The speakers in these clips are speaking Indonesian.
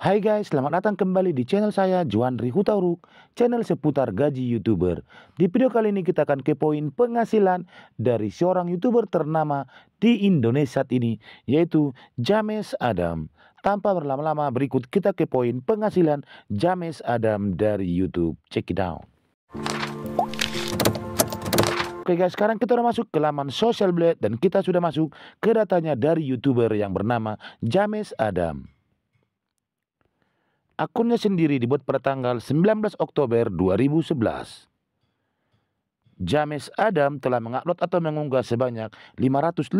Hai guys, selamat datang kembali di channel saya Juanri Hutauruk, channel seputar gaji YouTuber. Di video kali ini kita akan kepoin penghasilan dari seorang YouTuber ternama di Indonesia saat ini, yaitu James Adam. Tanpa berlama-lama, berikut kita kepoin penghasilan James Adam dari YouTube. Check it out. Oke guys, sekarang kita sudah masuk ke laman Social Blade dan kita sudah masuk ke datanya dari YouTuber yang bernama James Adam akunnya sendiri dibuat pada tanggal 19 Oktober 2011. James Adam telah mengupload atau mengunggah sebanyak 553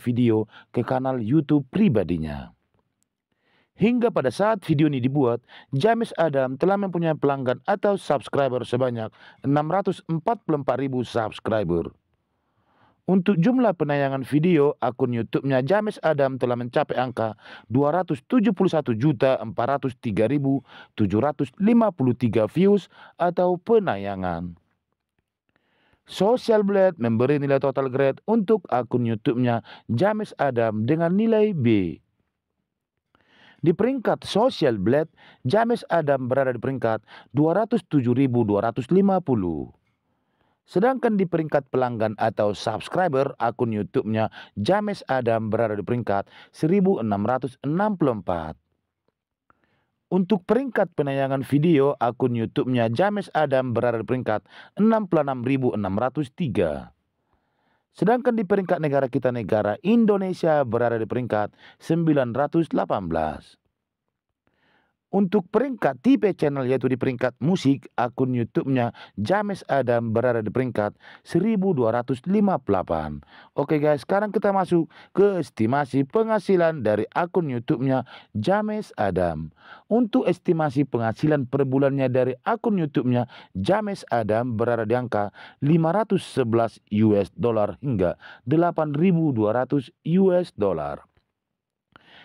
video ke kanal YouTube pribadinya. Hingga pada saat video ini dibuat, James Adam telah mempunyai pelanggan atau subscriber sebanyak 644.000 subscriber. Untuk jumlah penayangan video, akun YouTube-nya James Adam telah mencapai angka 271.403.753 views atau penayangan. Social Blade memberi nilai total grade untuk akun YouTube-nya James Adam dengan nilai B. Di peringkat Social Blade, James Adam berada di peringkat 207.250. Sedangkan di peringkat pelanggan atau subscriber akun YouTube-nya James Adam berada di peringkat 1664. Untuk peringkat penayangan video, akun YouTube-nya James Adam berada di peringkat 66.603. Sedangkan di peringkat negara kita negara Indonesia berada di peringkat 918. Untuk peringkat tipe channel yaitu di peringkat musik, akun YouTube-nya James Adam berada di peringkat 1258. Oke guys, sekarang kita masuk ke estimasi penghasilan dari akun YouTube-nya James Adam. Untuk estimasi penghasilan per bulannya dari akun YouTube-nya James Adam berada di angka 511 US dollar hingga 8200 US dollar.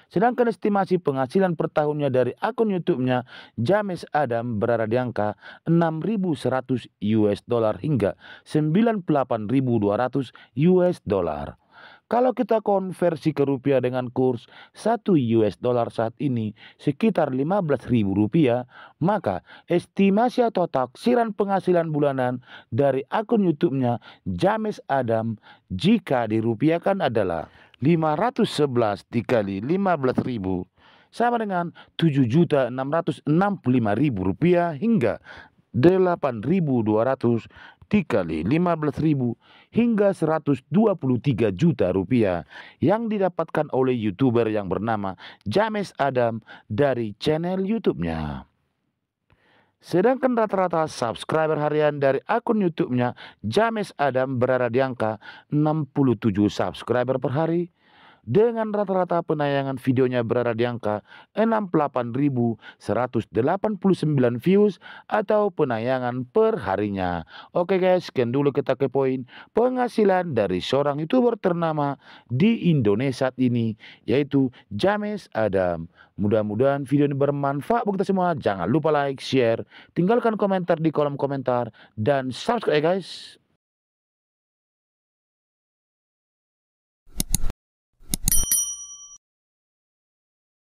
Sedangkan estimasi penghasilan per tahunnya dari akun YouTube-nya James Adam berada di angka 6.100 US dollar hingga 98.200 US dollar. Kalau kita konversi ke rupiah dengan kurs 1 US dollar saat ini sekitar 15.000 rupiah, maka estimasi atau taksiran penghasilan bulanan dari akun YouTube-nya James Adam jika dirupiahkan adalah 511 dikali 15.000 sama dengan ribu rupiah hingga 8.200 dikali 15.000 hingga 123 juta rupiah yang didapatkan oleh youtuber yang bernama James Adam dari channel YouTube-nya. Sedangkan rata-rata subscriber harian dari akun YouTube-nya James Adam berada di angka 67 subscriber per hari dengan rata-rata penayangan videonya berada di angka 68.189 views atau penayangan per harinya. Oke guys, sekian dulu kita ke poin penghasilan dari seorang YouTuber ternama di Indonesia saat ini, yaitu James Adam. Mudah-mudahan video ini bermanfaat buat kita semua. Jangan lupa like, share, tinggalkan komentar di kolom komentar, dan subscribe ya guys.